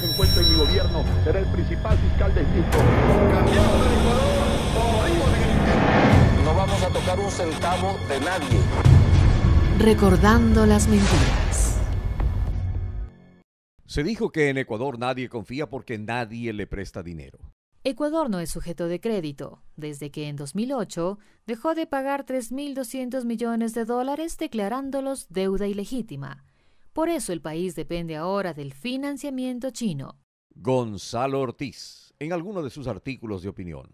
que encuentro en mi gobierno será el principal fiscal del No vamos a tocar un centavo de nadie. Recordando las mentiras. Se dijo que en Ecuador nadie confía porque nadie le presta dinero. Ecuador no es sujeto de crédito, desde que en 2008 dejó de pagar 3.200 millones de dólares declarándolos deuda ilegítima por eso el país depende ahora del financiamiento chino. Gonzalo Ortiz, en alguno de sus artículos de opinión.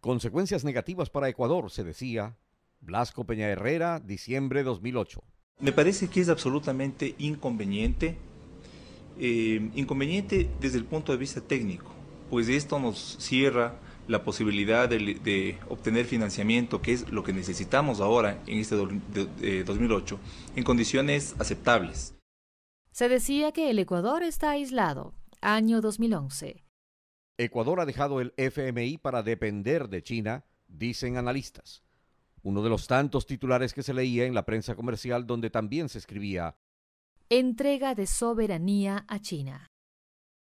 Consecuencias negativas para Ecuador, se decía. Blasco Peña Herrera, diciembre 2008. Me parece que es absolutamente inconveniente, eh, inconveniente desde el punto de vista técnico, pues esto nos cierra la posibilidad de, obtener financiamiento, que es lo que necesitamos ahora en este 2008, en condiciones aceptables. Se decía que el Ecuador está aislado, año 2011. Ecuador ha dejado el FMI para depender de China, dicen analistas. Uno de los tantos titulares que se leía en la prensa comercial donde también se escribía Entrega de soberanía a China.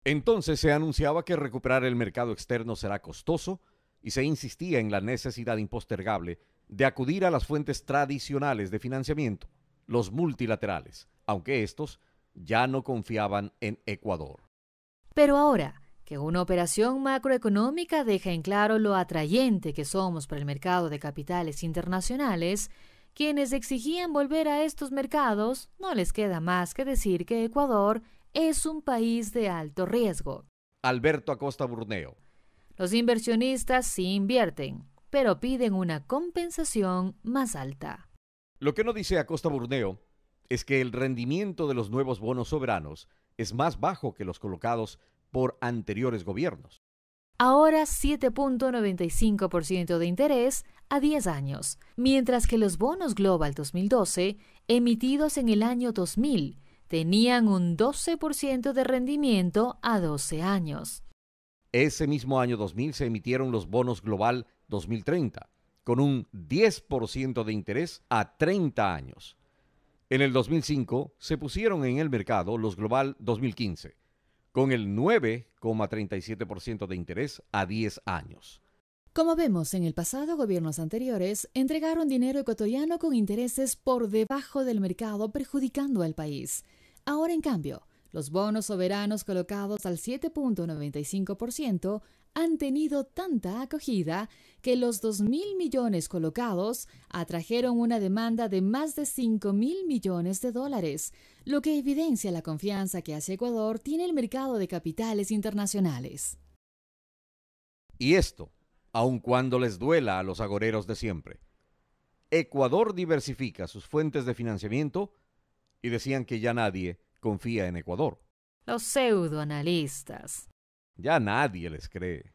Entonces se anunciaba que recuperar el mercado externo será costoso y se insistía en la necesidad impostergable de acudir a las fuentes tradicionales de financiamiento, los multilaterales, aunque estos ya no confiaban en Ecuador. Pero ahora que una operación macroeconómica deja en claro lo atrayente que somos para el mercado de capitales internacionales, quienes exigían volver a estos mercados no les queda más que decir que Ecuador es un país de alto riesgo. Alberto Acosta Burneo. Los inversionistas sí invierten, pero piden una compensación más alta. Lo que no dice Acosta Burneo es que el rendimiento de los nuevos bonos soberanos es más bajo que los colocados por anteriores gobiernos. Ahora 7.95% de interés a 10 años, mientras que los bonos Global 2012, emitidos en el año 2000, tenían un 12% de rendimiento a 12 años. Ese mismo año 2000 se emitieron los bonos Global 2030, con un 10% de interés a 30 años. En el 2005 se pusieron en el mercado los Global 2015, con el 9,37% de interés a 10 años. Como vemos, en el pasado gobiernos anteriores entregaron dinero ecuatoriano con intereses por debajo del mercado perjudicando al país. Ahora, en cambio, los bonos soberanos colocados al 7.95% han tenido tanta acogida que los 2.000 millones colocados atrajeron una demanda de más de 5.000 millones de dólares, lo que evidencia la confianza que hace Ecuador tiene el mercado de capitales internacionales. Y esto, aun cuando les duela a los agoreros de siempre. Ecuador diversifica sus fuentes de financiamiento y decían que ya nadie confía en Ecuador. Los pseudoanalistas. Ya nadie les cree.